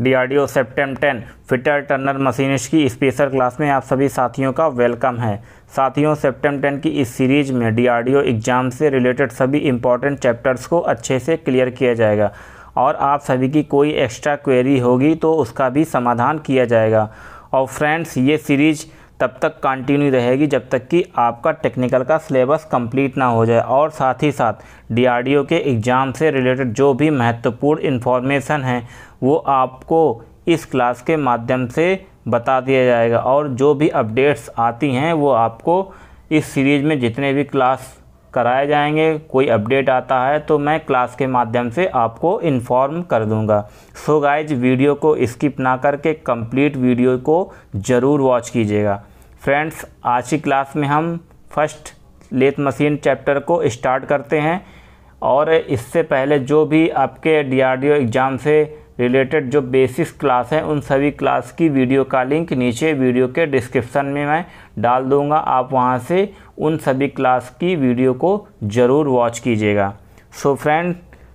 DRDO CEPTAM ten fitter turner machinist की special class में आप सभी साथियों का वेलकम है साथियों सेप्टेम टेन की इस सीरीज में डीआरडीओ एग्जाम से रिलेटेड सभी इंपॉर्टेंट चैप्टर्स को अच्छे से क्लियर किया जाएगा और आप सभी की कोई एक्स्ट्रा क्वेरी होगी तो उसका भी समाधान किया जाएगा और फ्रेंड्स ये सीरीज़ तब तक कंटिन्यू रहेगी जब तक कि आपका टेक्निकल का सिलेबस कंप्लीट ना हो जाए और साथ ही साथ डीआरडीओ के एग्ज़ाम से रिलेटेड जो भी महत्वपूर्ण इन्फॉर्मेशन है वो आपको इस क्लास के माध्यम से बता दिया जाएगा और जो भी अपडेट्स आती हैं वो आपको इस सीरीज़ में जितने भी क्लास कराए जाएंगे कोई अपडेट आता है तो मैं क्लास के माध्यम से आपको इन्फॉर्म कर दूंगा सो so गाइज वीडियो को स्किप ना करके कंप्लीट वीडियो को ज़रूर वॉच कीजिएगा फ्रेंड्स आज की क्लास में हम फर्स्ट लेथ मशीन चैप्टर को स्टार्ट करते हैं और इससे पहले जो भी आपके डी एग्ज़ाम से रिलेटेड जो बेसिस क्लास है उन सभी क्लास की वीडियो का लिंक नीचे वीडियो के डिस्क्रिप्शन में मैं डाल दूंगा आप वहां से उन सभी क्लास की वीडियो को ज़रूर वॉच कीजिएगा सो फ्रेंड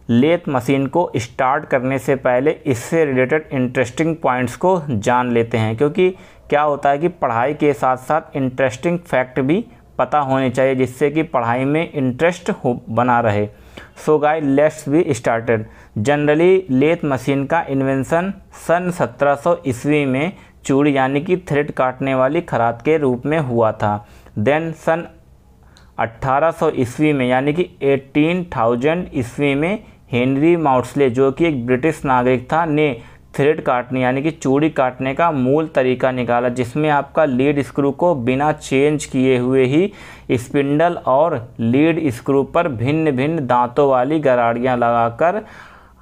लेथ मशीन को स्टार्ट करने से पहले इससे रिलेटेड इंटरेस्टिंग पॉइंट्स को जान लेते हैं क्योंकि क्या होता है कि पढ़ाई के साथ साथ इंटरेस्टिंग फैक्ट भी पता होने चाहिए जिससे कि पढ़ाई में इंटरेस्ट हो बना रहे so guy let's be started generally lathe machine का इन्वेंशन सन 1700 सौ ईस्वी में चूड़ी यानी कि थ्रेड काटने वाली खराद के रूप में हुआ था देन सन 1800 सौ ईस्वी में यानी कि 18,000 थाउजेंड ईस्वी में हेनरी माउट्सले जो कि एक ब्रिटिश नागरिक था ने थ्रेड काटने यानी कि चूड़ी काटने का मूल तरीका निकाला जिसमें आपका लीड स्क्रू को बिना चेंज किए हुए ही स्पिंडल और लीड स्क्रू पर भिन्न भिन्न दांतों वाली गराड़ियाँ लगाकर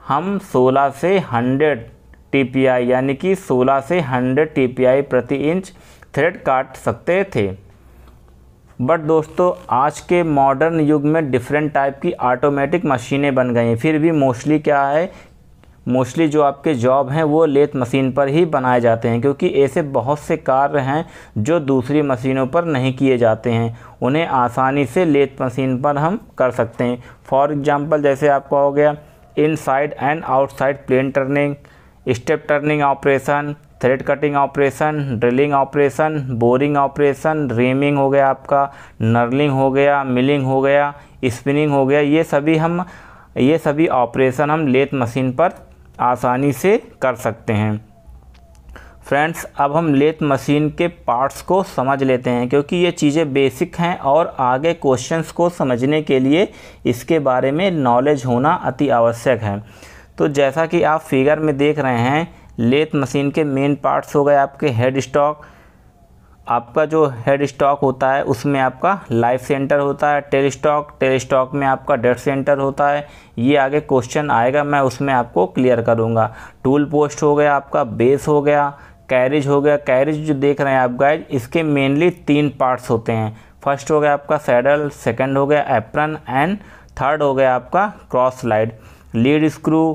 हम 16 से 100 आई यानी कि 16 से 100 आई प्रति इंच थ्रेड काट सकते थे बट दोस्तों आज के मॉडर्न युग में डिफरेंट टाइप की ऑटोमेटिक मशीनें बन गई हैं फिर भी मोस्टली क्या है मोस्टली जो आपके जॉब हैं वो लेथ मशीन पर ही बनाए जाते हैं क्योंकि ऐसे बहुत से कार्य हैं जो दूसरी मशीनों पर नहीं किए जाते हैं उन्हें आसानी से लेथ मशीन पर हम कर सकते हैं फॉर एग्ज़ाम्पल जैसे आपका हो गया inside and outside plain turning step turning operation thread cutting operation drilling operation boring operation reaming हो गया आपका नर्लिंग हो गया मिलिंग हो गया स्पिनिंग हो गया ये सभी हम ये सभी ऑपरेशन हम लेथ मशीन पर आसानी से कर सकते हैं फ्रेंड्स अब हम लेथ मशीन के पार्ट्स को समझ लेते हैं क्योंकि ये चीज़ें बेसिक हैं और आगे क्वेश्चंस को समझने के लिए इसके बारे में नॉलेज होना अति आवश्यक है तो जैसा कि आप फिगर में देख रहे हैं लेथ मशीन के मेन पार्ट्स हो गए आपके हेड स्टॉक आपका जो हेड स्टॉक होता है उसमें आपका लाइफ सेंटर होता है टेल स्टॉक टेल स्टॉक में आपका डेथ सेंटर होता है ये आगे क्वेश्चन आएगा मैं उसमें आपको क्लियर करूँगा टूल पोस्ट हो गया आपका बेस हो गया कैरेज हो गया कैरेज जो देख रहे हैं आप गाइज इसके मेनली तीन पार्ट्स होते हैं फर्स्ट हो गया आपका सैडल सेकंड हो गया एप्रन एंड थर्ड हो गया आपका क्रॉस स्लाइड लीड स्क्रू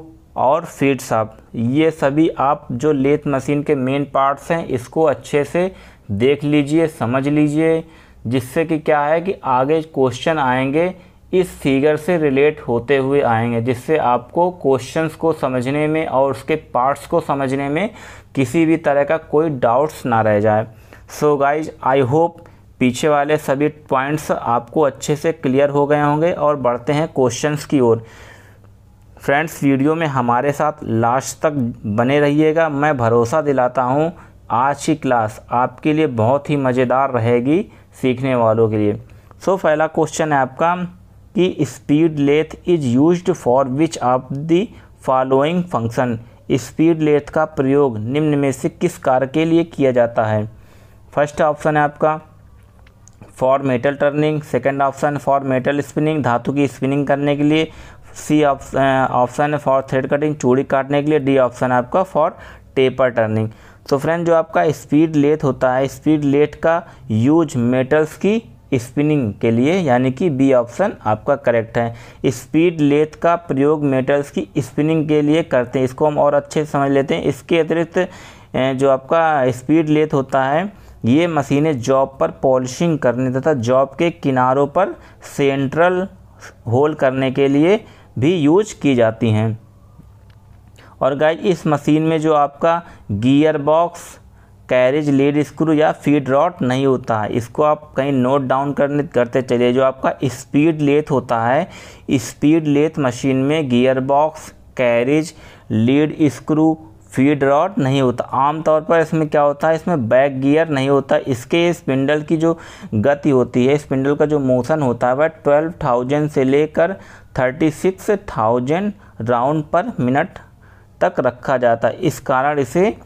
और सीट साफ ये सभी आप जो लेथ मशीन के मेन पार्ट्स हैं इसको अच्छे से देख लीजिए समझ लीजिए जिससे कि क्या है कि आगे क्वेश्चन आएंगे इस फिगर से रिलेट होते हुए आएंगे जिससे आपको क्वेश्चंस को समझने में और उसके पार्ट्स को समझने में किसी भी तरह का कोई डाउट्स ना रह जाए सो गाइज आई होप पीछे वाले सभी पॉइंट्स आपको अच्छे से क्लियर हो गए होंगे और बढ़ते हैं क्वेश्चंस की ओर फ्रेंड्स वीडियो में हमारे साथ लास्ट तक बने रहिएगा मैं भरोसा दिलाता हूँ आज की क्लास आपके लिए बहुत ही मज़ेदार रहेगी सीखने वालों के लिए सो so, पहला क्वेश्चन है आपका कि speed lathe is use for which of the following function speed lathe का प्रयोग निम्न में से किस कार्य के लिए किया जाता है फर्स्ट ऑप्शन है आपका for metal turning second option for metal spinning धातु की स्पिनिंग करने के लिए C option option for thread cutting चूड़ी काटने के लिए डी ऑप्शन है आपका फॉर टेपर टर्निंग तो फ्रेंड जो आपका स्पीड लेथ होता है स्पीड लेथ का यूज मेटल्स की स्पिनिंग के लिए यानी कि बी ऑप्शन आपका करेक्ट है स्पीड लेथ का प्रयोग मेटल्स की स्पिनिंग के लिए करते हैं इसको हम और अच्छे से समझ लेते हैं इसके अतिरिक्त जो आपका स्पीड लेथ होता है ये मशीनें जॉब पर पॉलिशिंग करने तथा जॉब के किनारों पर सेंट्रल होल करने के लिए भी यूज की जाती हैं और गाइज इस मशीन में जो आपका gear box carriage lead screw या फीड रॉड नहीं होता है इसको आप कहीं नोट डाउन करने करते चलिए जो आपका स्पीड लेथ होता है स्पीड लेथ मशीन में gear box carriage lead screw feed rod नहीं होता आमतौर पर इसमें क्या होता है इसमें बैक गियर नहीं होता इसके स्पिंडल इस की जो गति होती है स्पिंडल का जो मोशन होता है वह ट्वेल्व थाउजेंड से लेकर thirty six thousand round per minute तक रखा जाता है इस कारण इसे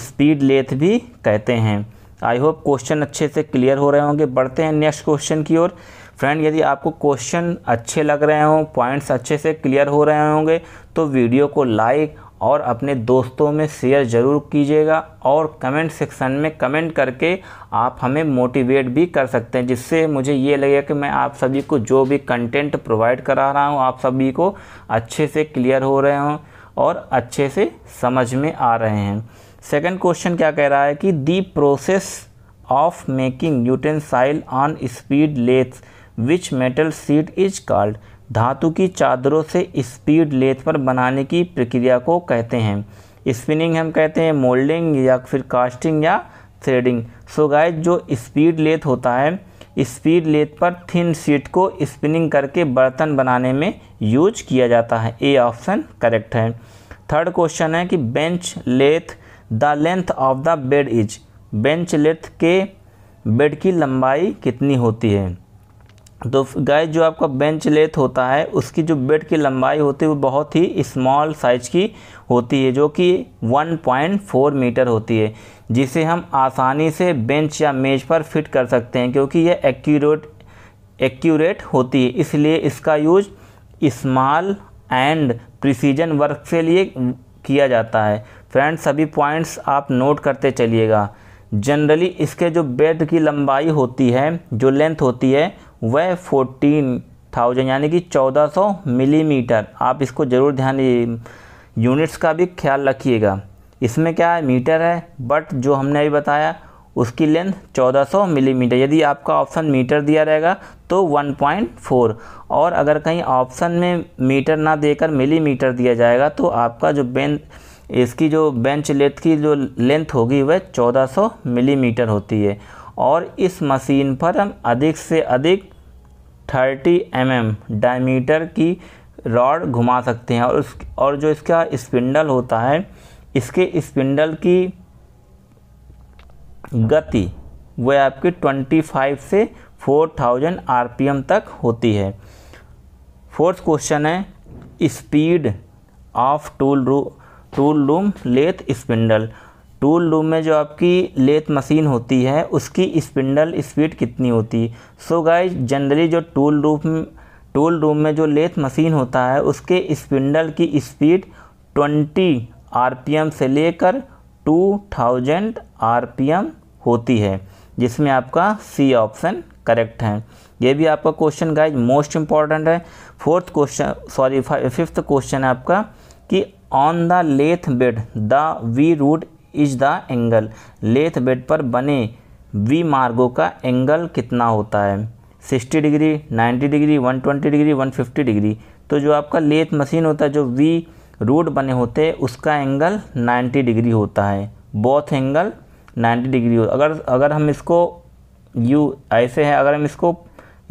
स्पीड लेथ भी कहते हैं आई होप क्वेश्चन अच्छे से क्लियर हो रहे होंगे बढ़ते हैं नेक्स्ट क्वेश्चन की ओर फ्रेंड यदि आपको क्वेश्चन अच्छे लग रहे हों पॉइंट्स अच्छे से क्लियर हो रहे होंगे तो वीडियो को लाइक और अपने दोस्तों में शेयर ज़रूर कीजिएगा और कमेंट सेक्शन में कमेंट करके आप हमें मोटिवेट भी कर सकते हैं जिससे मुझे ये लगेगा कि मैं आप सभी को जो भी कंटेंट प्रोवाइड करा रहा हूँ आप सभी को अच्छे से क्लियर हो रहे हों और अच्छे से समझ में आ रहे हैं सेकंड क्वेश्चन क्या कह रहा है कि the process of making utensil on speed lathe which metal sheet is called धातु की चादरों से स्पीड लेथ पर बनाने की प्रक्रिया को कहते हैं स्पिनिंग हम कहते हैं मोल्डिंग या फिर कास्टिंग या थ्रेडिंग सो गाय जो स्पीड लेथ होता है स्पीड लेथ पर थिन सीट को स्पिनिंग करके बर्तन बनाने में यूज किया जाता है ए ऑप्शन करेक्ट है थर्ड क्वेश्चन है कि bench lathe the length of the bed is bench lathe के बेड की लंबाई कितनी होती है तो गाय जो आपका बेंच लेथ होता है उसकी जो बेड की लंबाई होती है वो बहुत ही स्मॉल साइज की होती है जो कि 1.4 मीटर होती है जिसे हम आसानी से बेंच या मेज पर फिट कर सकते हैं क्योंकि यह एक्यूरेट एक्यूरेट होती है इसलिए इसका use small and precision work के लिए किया जाता है फ्रेंड्स सभी पॉइंट्स आप नोट करते चलिएगा जनरली इसके जो बेड की लंबाई होती है जो लेंथ होती है वह फोर्टीन थाउजेंड यानी कि चौदह सौ मिलीमीटर आप इसको ज़रूर ध्यान यूनिट्स का भी ख्याल रखिएगा इसमें क्या है मीटर है बट जो हमने अभी बताया उसकी लेंथ 1400 मिलीमीटर यदि आपका ऑप्शन मीटर दिया रहेगा तो 1.4 और अगर कहीं ऑप्शन में मीटर ना देकर मिलीमीटर दिया जाएगा तो आपका जो बेंच इसकी जो बेंच लेथ की जो लेंथ होगी वह 1400 मिलीमीटर होती है और इस मशीन पर हम अधिक से अधिक 30 एम mm डायमीटर की रॉड घुमा सकते हैं और उस और जो इसका स्पिंडल होता है इसके स्पिंडल की गति वह आपकी 25 से 4000 आरपीएम तक होती है फोर्थ क्वेश्चन है speed of tool room tool room lathe spindle tool room में जो आपकी लेथ मशीन होती है उसकी स्पिंडल स्पीड कितनी होती है सो गाइज जनरली जो टूल रूम टूल रूम में जो लेथ मशीन होता है उसके स्पिंडल की स्पीड 20 आरपीएम से लेकर 2000 आरपीएम होती है जिसमें आपका सी ऑप्शन करेक्ट है ये भी आपका क्वेश्चन गाइज मोस्ट इम्पॉर्टेंट है fourth question sorry fifth question है आपका कि on the lathe bed the V root is the angle lathe bed पर बने वी मार्गों का एंगल कितना होता है 60 डिग्री 90 डिग्री 120 डिग्री 150 डिग्री तो जो आपका लेथ मशीन होता है जो वी रूट बने होते हैं उसका एंगल 90 डिग्री होता है बॉथ एंगल 90 डिग्री हो अगर अगर हम इसको यू ऐसे है अगर हम इसको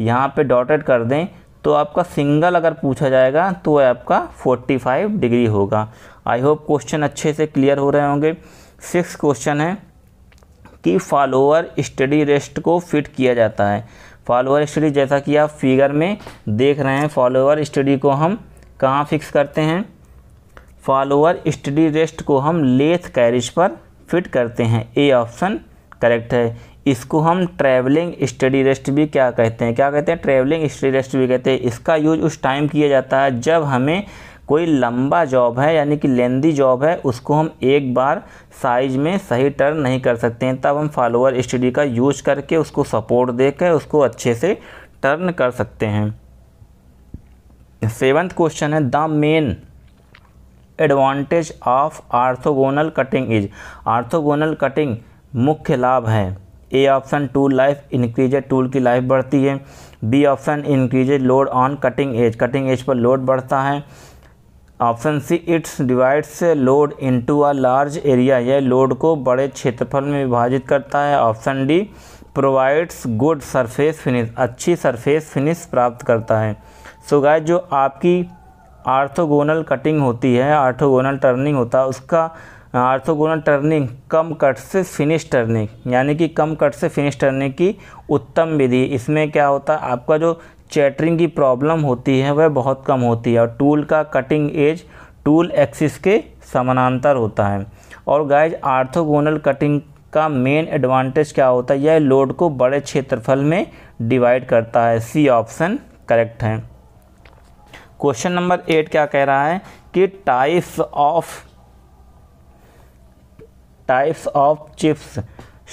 यहाँ पे डॉटेड कर दें तो आपका सिंगल अगर पूछा जाएगा तो आपका 45 डिग्री होगा आई होप क्वेश्चन अच्छे से क्लियर हो रहे होंगे सिक्स क्वेश्चन है कि फॉलोअर स्टडी रेस्ट को फिट किया जाता है फॉलोअर स्टडी जैसा कि आप फिगर में देख रहे हैं फॉलोअर स्टडी को हम कहाँ फिक्स करते हैं फॉलोअर स्टडी रेस्ट को हम लेथ कैरिज पर फिट करते हैं ए ऑप्शन करेक्ट है इसको हम ट्रैवलिंग स्टडी रेस्ट भी क्या कहते हैं क्या कहते हैं ट्रैवलिंग स्टडी रेस्ट भी कहते हैं इसका यूज उस टाइम किया जाता है जब हमें कोई लंबा जॉब है यानी कि लेंदी जॉब है उसको हम एक बार साइज में सही टर्न नहीं कर सकते हैं तब हम फॉलोअर स्टडी का यूज करके उसको सपोर्ट देकर उसको अच्छे से टर्न कर सकते हैं सेवन्थ क्वेश्चन है the main advantage of orthogonal cutting is orthogonal cutting मुख्य लाभ है A option tool life increased tool की लाइफ बढ़ती है B option increased load on cutting edge cutting edge पर लोड बढ़ता है option C it's divides load into a large area यह लोड को बड़े क्षेत्रफल में विभाजित करता है option D provides good surface finish अच्छी सरफेस फिनिश प्राप्त करता है सो so गाय जो आपकी आर्थोगोनल कटिंग होती है आर्थोगोनल टर्निंग होता है उसका आर्थोगोनल टर्निंग कम कट से फिनिश टर्निंग यानी कि कम कट से फिनिश टर्निंग की उत्तम विधि इसमें क्या होता है आपका जो चैटरिंग की प्रॉब्लम होती है वह बहुत कम होती है और टूल का कटिंग एज टूल एक्सिस के समानांतर होता है और गाइज आर्थोगोनल कटिंग का मेन एडवांटेज क्या होता है यह लोड को बड़े क्षेत्रफल में डिवाइड करता है सी ऑप्शन करेक्ट है क्वेश्चन नंबर एट क्या कह रहा है कि types of types of chips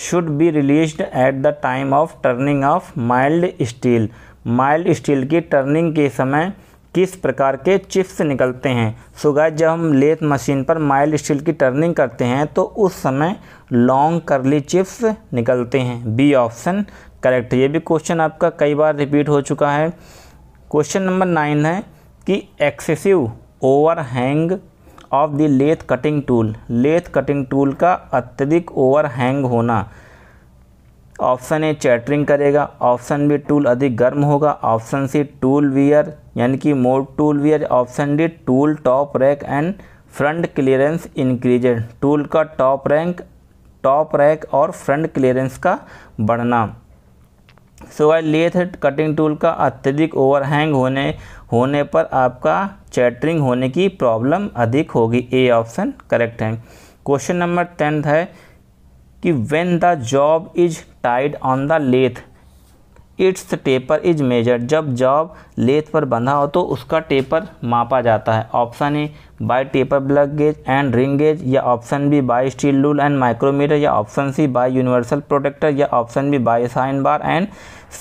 should be released at the time of turning of mild steel mild steel की टर्निंग के समय किस प्रकार के चिप्स निकलते हैं सो गाइस जब हम लेथ मशीन पर माइल्ड स्टील की टर्निंग करते हैं तो उस समय लॉन्ग करली चिप्स निकलते हैं बी ऑप्शन करेक्ट ये भी क्वेश्चन आपका कई बार रिपीट हो चुका है क्वेश्चन नंबर नाइन है कि excessive overhang of the lathe cutting tool lathe cutting tool का अत्यधिक ओवर हैंग होना ऑप्शन ए चैटरिंग करेगा ऑप्शन बी टूल अधिक गर्म होगा ऑप्शन सी टूल वियर यानी कि मोड tool wear option D tool top rake and front clearance increased tool का टॉप रैंक टॉप रैक और फ्रंट क्लियरेंस का बढ़ना सिवाय लेथ कटिंग टूल का अत्यधिक ओवरहैंग होने होने पर आपका चैटरिंग होने की प्रॉब्लम अधिक होगी ए ऑप्शन करेक्ट है क्वेश्चन नंबर टेंथ है कि when the job is tied on the lathe it's taper is measure जब जॉब लेथ पर बंधा हो तो उसका टेपर मापा जाता है option A by taper plug gauge and ring gauge या option B by steel rule and micrometer या option C by universal protractor या option B by sine bar and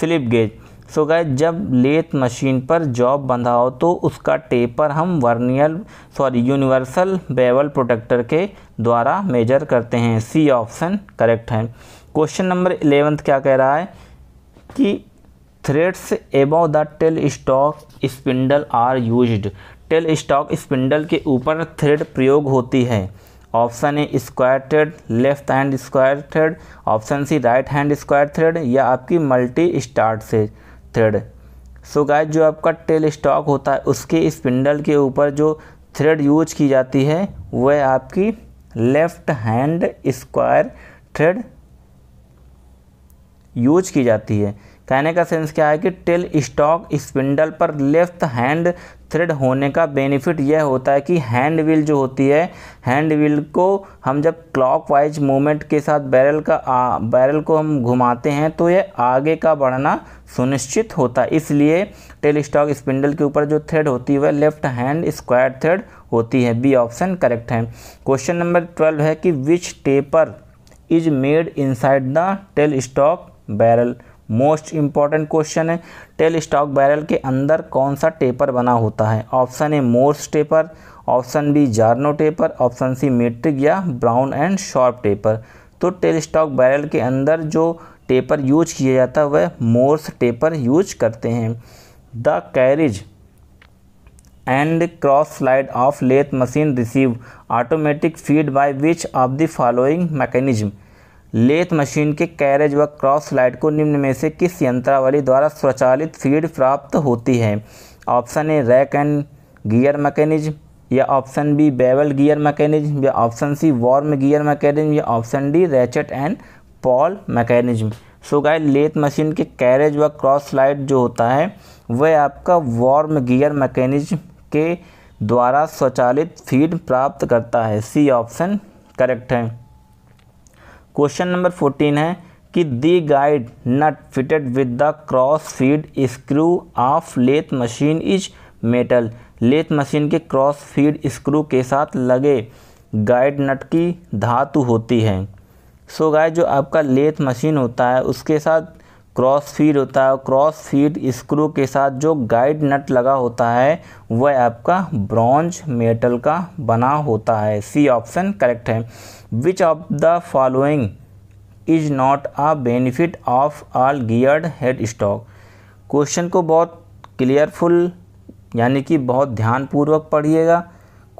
slip gauge सो गए जब लेथ मशीन पर job बंधा हो तो उसका टेपर हम vernier sorry universal bevel protractor के द्वारा मेजर करते हैं सी ऑप्शन करेक्ट है क्वेश्चन नंबर इलेवेंथ क्या कह रहा है कि threads above the tail stock spindle are used tail stock spindle के ऊपर थ्रेड प्रयोग होती है option A square thread left hand square thread option C right hand square thread या आपकी मल्टी स्टार्ट से थ्रेड सो गाय जो आपका टेल स्टॉक होता है उसके स्पिंडल के ऊपर जो थ्रेड यूज की जाती है वह आपकी left hand square thread use की जाती है कहने का सेंस क्या है कि टेल स्टॉक स्पिंडल पर लेफ्ट हैंड थ्रेड होने का बेनिफिट यह होता है कि हैंड व्हील जो होती है हैंड व्हील को हम जब क्लॉक वाइज मूवमेंट के साथ बैरल का आ, बैरल को हम घुमाते हैं तो यह आगे का बढ़ना सुनिश्चित होता है इसलिए टेल स्टॉक स्पिंडल के ऊपर जो थ्रेड होती है वह लेफ्ट हैंड स्क्वायर थ्रेड होती है बी ऑप्शन करेक्ट है क्वेश्चन नंबर ट्वेल्व है कि which taper is made inside the tail stock barrel most important question है टेल स्टॉक बैरल के अंदर कौन सा टेपर बना होता है option A Morse taper option B Jarno taper option C metric या ब्राउन एंड शॉर्प टेपर तो टेल स्टॉक बैरल के अंदर जो टेपर यूज किया जाता है वह मोर्स टेपर यूज करते हैं the carriage and cross slide of lathe machine receive automatic feed by which of the following mechanism lathe machine के कैरेज व क्रॉस स्लाइड को निम्न में से किस यंत्रावली द्वारा स्वचालित फीड प्राप्त होती है option A rack and gear mechanism या option B bevel gear mechanism या option C worm gear mechanism या option D ratchet and pawl mechanism so guy lathe machine के कैरेज व क्रॉस स्लाइड जो होता है वह आपका वॉर्म गियर मैकेनिज्म के द्वारा स्वचालित फीड प्राप्त करता है सी ऑप्शन करेक्ट है क्वेश्चन नंबर फोर्टीन है कि the guide nut fitted with the cross feed screw of lathe machine is metal lathe machine के क्रॉस फीड स्क्रू के साथ लगे गाइड नट की धातु होती है सो so गाय जो आपका लेथ मशीन होता है उसके साथ क्रॉस फीड होता है क्रॉस फीड स्क्रू के साथ जो गाइड नट लगा होता है वह आपका ब्रॉन्ज मेटल का बना होता है सी ऑप्शन करेक्ट है which of the following is not a benefit of all geared head stock question को बहुत क्लियरफुल यानी कि बहुत ध्यानपूर्वक पढ़िएगा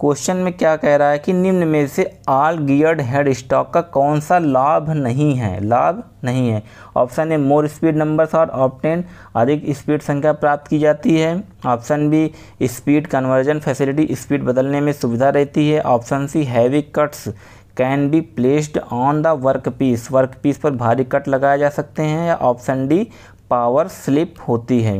क्वेश्चन में क्या कह रहा है कि निम्न में से आल गियर्ड हेड स्टॉक का कौन सा लाभ नहीं है लाभ नहीं है option A more speed numbers और ऑप्टेन अधिक स्पीड संख्या प्राप्त की जाती है option B speed conversion facility speed बदलने में सुविधा रहती है option C heavy cuts can be placed on the work piece work piece पर भारी कट लगाए जा सकते हैं या ऑप्शन डी पावर स्लिप होती है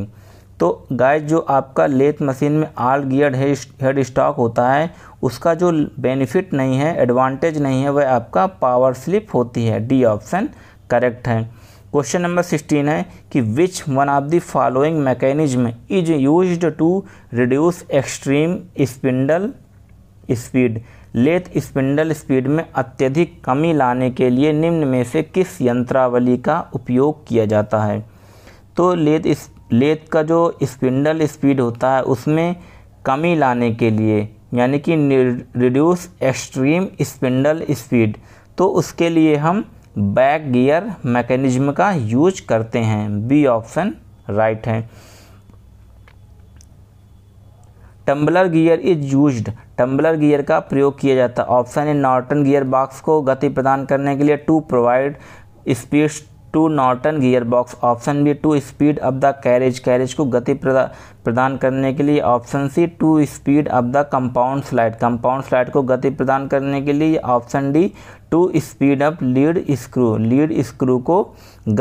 तो गाय जो आपका लेथ मशीन में आल गियर हेड स्टॉक होता है उसका जो बेनिफिट नहीं है एडवांटेज नहीं है वह आपका पावर स्लिप होती है डी ऑप्शन करेक्ट है क्वेश्चन नंबर सिक्सटीन है कि which one of the following mechanism is use to reduce extreme spindle speed lathe spindle speed में अत्यधिक कमी लाने के लिए निम्न में से किस यंत्रावली का उपयोग किया जाता है तो लेथ लेथ का जो स्पिंडल स्पीड होता है उसमें कमी लाने के लिए यानी कि रिड्यूस एक्सट्रीम स्पिंडल स्पीड तो उसके लिए हम बैक गियर मैकेनिज्म का यूज करते हैं बी ऑप्शन राइट है tumbler gear is use tumbler gear का प्रयोग किया जाता है option A Norton gear box को गति प्रदान करने के लिए to provide speed to Norton gear box option B to speed of the carriage carriage को गति प्रदान करने के लिए option C to speed of the compound slide compound slide को गति प्रदान करने के लिए option D to speed of lead screw lead screw को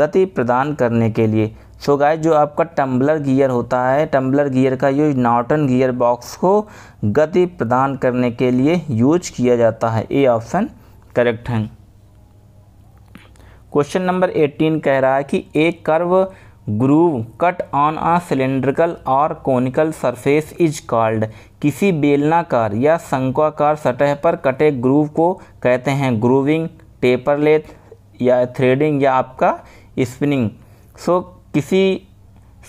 गति प्रदान करने के लिए सो so गाय जो आपका टम्बलर गियर होता है टम्बलर गियर का यूज नॉटन गियर बॉक्स को गति प्रदान करने के लिए यूज किया जाता है ए ऑप्शन करेक्ट है क्वेश्चन नंबर 18 कह रहा है कि एक curve groove cut on a cylindrical or conical surface is called किसी बेलनाकार या शंकुआकार सतह पर कटे ग्रूव को कहते हैं ग्रूविंग टेपरलेथ या थ्रेडिंग या आपका स्पिनिंग सो so, किसी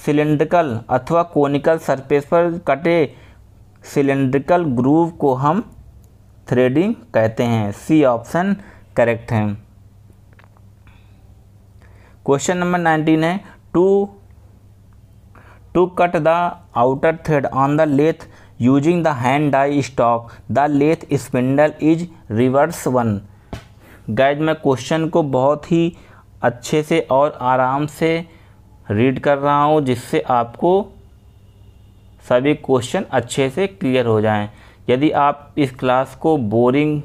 सिलेंड्रिकल अथवा कोनिकल सरफेस पर कटे सिलेंड्रिकल ग्रूव को हम थ्रेडिंग कहते हैं सी ऑप्शन करेक्ट है क्वेश्चन नंबर नाइनटीन है to to cut the outer thread on the lathe using the hand die stock the lathe spindle is reverse one guide मैं क्वेश्चन को बहुत ही अच्छे से और आराम से रीड कर रहा हूँ जिससे आपको सभी क्वेश्चन अच्छे से क्लियर हो जाएं यदि आप इस क्लास को बोरिंग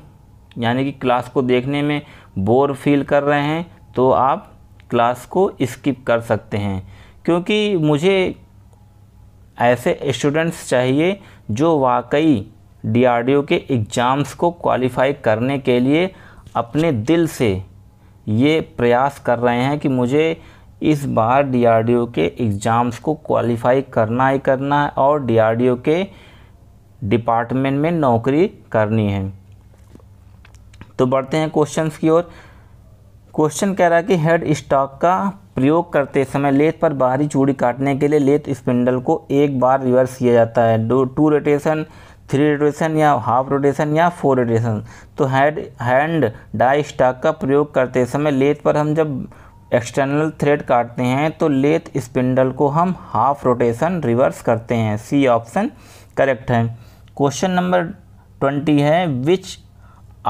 यानी कि क्लास को देखने में बोर फील कर रहे हैं तो आप क्लास को स्किप कर सकते हैं क्योंकि मुझे ऐसे स्टूडेंट्स चाहिए जो वाकई डी के एग्ज़ाम्स को क्वालिफाई करने के लिए अपने दिल से ये प्रयास कर रहे हैं कि मुझे इस बार डीआरडीओ के एग्ज़ाम्स को क्वालिफाई करना ही करना है और डीआरडीओ के डिपार्टमेंट में नौकरी करनी है तो बढ़ते हैं क्वेश्चन की ओर क्वेश्चन कह रहा है कि हेड स्टॉक का प्रयोग करते समय लेथ पर बाहरी चूड़ी काटने के लिए लेथ स्पिंडल को एक बार रिवर्स किया जाता है दो टू रोटेशन थ्री रोटेशन या हाफ रोटेशन या फोर रोटेशन तो हेड हैंड डाई स्टॉक का प्रयोग करते समय लेथ पर हम जब एक्सटर्नल थ्रेड काटते हैं तो लेथ स्पिंडल को हम हाफ रोटेशन रिवर्स करते हैं सी ऑप्शन करेक्ट है क्वेश्चन नंबर ट्वेंटी है which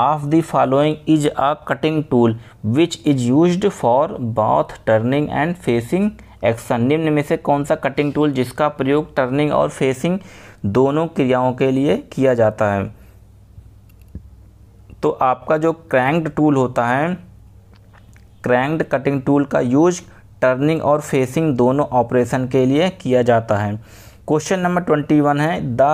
of the following is a cutting tool which is use for both turning and facing action निम्न में से कौन सा कटिंग टूल जिसका प्रयोग टर्निंग और फेसिंग दोनों क्रियाओं के लिए किया जाता है तो आपका जो क्रैंक्ड टूल होता है क्रैंक्ड कटिंग टूल का यूज टर्निंग और फेसिंग दोनों ऑपरेशन के लिए किया जाता है क्वेश्चन नंबर ट्वेंटी वन है the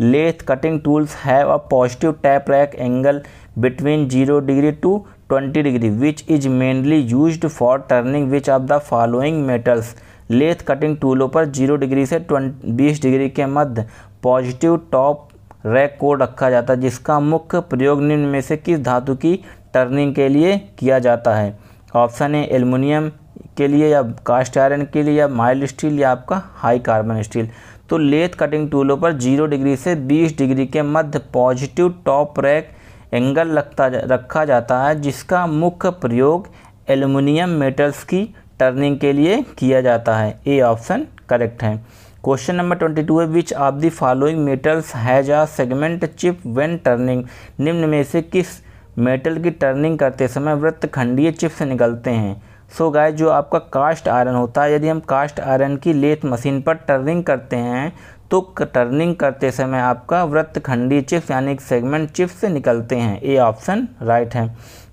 lathe cutting tools have a positive tap rake angle between zero degree to twenty degree which is mainly use for turning which of the following metals lathe cutting टूलों पर zero degree से बीस डिग्री के मध्य positive top rack को रखा जाता है जिसका मुख्य प्रयोग निम्न में से किस धातु की टर्निंग के लिए किया जाता है ऑप्शन है एलमिनियम के लिए या कास्ट आयरन के लिए या माइल्ड स्टील या आपका हाई कार्बन स्टील तो लेथ कटिंग टूलों पर जीरो डिग्री से बीस डिग्री के मध्य पॉजिटिव टॉप रैक एंगल लगता जा, रखा जाता है जिसका मुख्य प्रयोग एल्युमिनियम मेटल्स की टर्निंग के लिए किया जाता है ए ऑप्शन करेक्ट है क्वेश्चन नंबर ट्वेंटी टू है which of the following metals has a segment chip when turning निम्न में से किस मेटल की टर्निंग करते समय वृत्त खंडीय चिप्स निकलते हैं सो so गाय जो आपका कास्ट आयरन होता है यदि हम कास्ट आयरन की लेथ मशीन पर टर्निंग करते हैं तो टर्निंग करते समय आपका वृत्त खंडीय चिप्स यानी सेगमेंट चिप्स से निकलते हैं ए ऑप्शन राइट है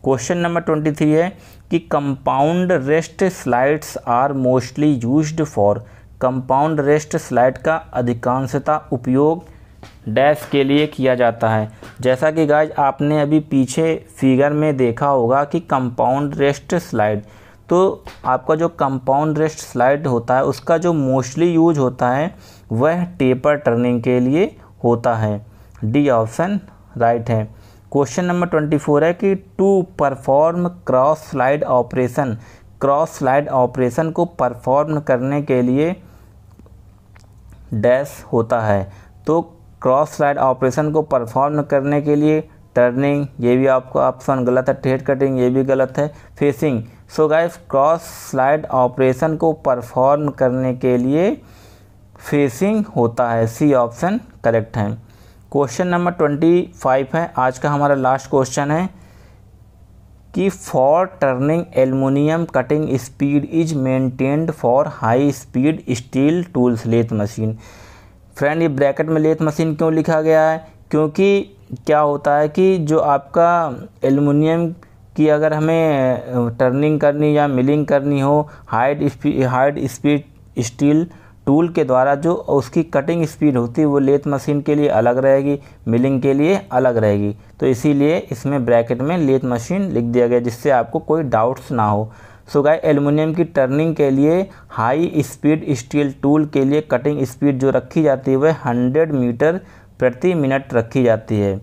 क्वेश्चन नंबर ट्वेंटी थ्री है कि compound rest slides are mostly used for compound rest slide का अधिकांशता उपयोग डैश के लिए किया जाता है जैसा कि गाइज आपने अभी पीछे फिगर में देखा होगा कि कंपाउंड रेस्ट स्लाइड तो आपका जो कंपाउंड रेस्ट स्लाइड होता है उसका जो मोस्टली यूज होता है वह टेपर टर्निंग के लिए होता है डी ऑप्शन राइट है क्वेश्चन नंबर ट्वेंटी फोर है कि to perform cross slide operation cross slide operation को परफॉर्म करने के लिए डैश होता है तो क्रॉस स्लाइड ऑपरेशन को परफॉर्म करने के लिए टर्निंग ये भी आपका ऑप्शन गलत है टेट कटिंग ये भी गलत है facing so guys cross slide operation को परफॉर्म करने के लिए फेसिंग होता है सी ऑप्शन करेक्ट है क्वेश्चन नंबर ट्वेंटी फाइव है आज का हमारा लास्ट क्वेश्चन है कि for turning aluminium cutting speed is maintained for high speed steel tools lathe machine friend ये ब्रैकेट में लेथ मशीन क्यों लिखा गया है क्योंकि क्या होता है कि जो आपका एलुमिनियम की अगर हमें टर्निंग करनी या मिलिंग करनी हो high high speed steel tool के द्वारा जो उसकी कटिंग स्पीड होती है वो लेथ मशीन के लिए अलग रहेगी मिलिंग के लिए अलग रहेगी तो इसीलिए इसमें ब्रैकेट में लेथ मशीन लिख दिया गया जिससे आपको कोई डाउट्स ना हो सो गाय एलुमिनियम की टर्निंग के लिए हाई स्पीड स्टील टूल के लिए कटिंग स्पीड जो रखी जाती है वह हंड्रेड मीटर प्रति मिनट रखी जाती है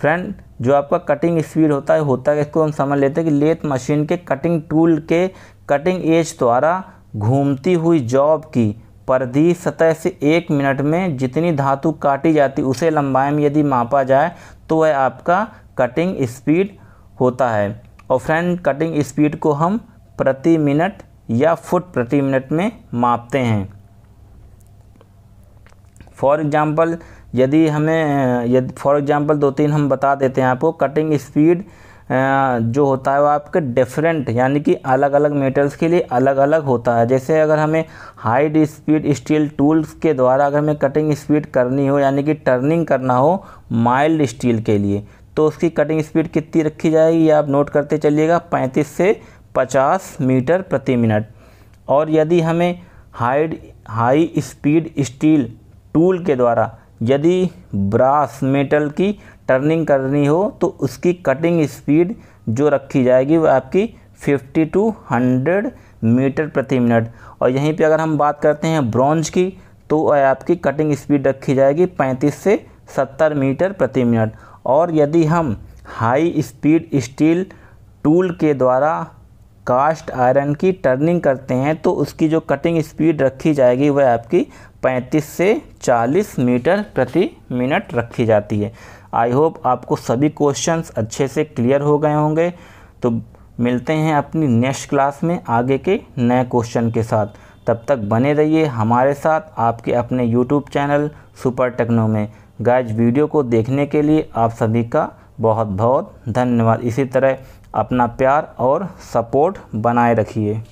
फ्रेंड जो आपका कटिंग स्पीड होता है होता है इसको हम समझ लेते हैं कि लेथ मशीन के कटिंग टूल के कटिंग एज द्वारा घूमती हुई जॉब की परदी सतह से एक मिनट में जितनी धातु काटी जाती उसे लंबाई में यदि मापा जाए तो वह आपका कटिंग स्पीड होता है और फ्रेंड कटिंग स्पीड को हम प्रति मिनट या फुट प्रति मिनट में मापते हैं फॉर एग्ज़ाम्पल यदि हमें यदि फॉर एग्ज़ाम्पल दो तीन हम बता देते हैं आपको कटिंग स्पीड जो होता है वो आपके डिफरेंट यानी कि अलग अलग मेटल्स के लिए अलग अलग होता है जैसे अगर हमें हाई स्पीड स्टील टूल्स के द्वारा अगर हमें कटिंग स्पीड करनी हो यानी कि टर्निंग करना हो माइल्ड स्टील के लिए तो उसकी कटिंग स्पीड कितनी रखी जाएगी आप नोट करते चलिएगा पैंतीस से पचास मीटर प्रति मिनट और यदि हमें high high speed steel tool के द्वारा यदि ब्रास मेटल की टर्निंग करनी हो तो उसकी कटिंग स्पीड जो रखी जाएगी वह आपकी 50 टू 100 मीटर प्रति मिनट और यहीं पे अगर हम बात करते हैं ब्रॉन्ज की तो आपकी कटिंग स्पीड रखी जाएगी 35 से 70 मीटर प्रति मिनट और यदि हम हाई स्पीड स्टील टूल के द्वारा कास्ट आयरन की टर्निंग करते हैं तो उसकी जो कटिंग स्पीड रखी जाएगी वह आपकी 35 से 40 मीटर प्रति मिनट रखी जाती है आई होप आपको सभी क्वेश्चंस अच्छे से क्लियर हो गए होंगे तो मिलते हैं अपनी नेक्स्ट क्लास में आगे के नए क्वेश्चन के साथ तब तक बने रहिए हमारे साथ आपके अपने यूट्यूब चैनल सुपर टेक्नो में गाइज वीडियो को देखने के लिए आप सभी का बहुत बहुत धन्यवाद इसी तरह अपना प्यार और सपोर्ट बनाए रखिए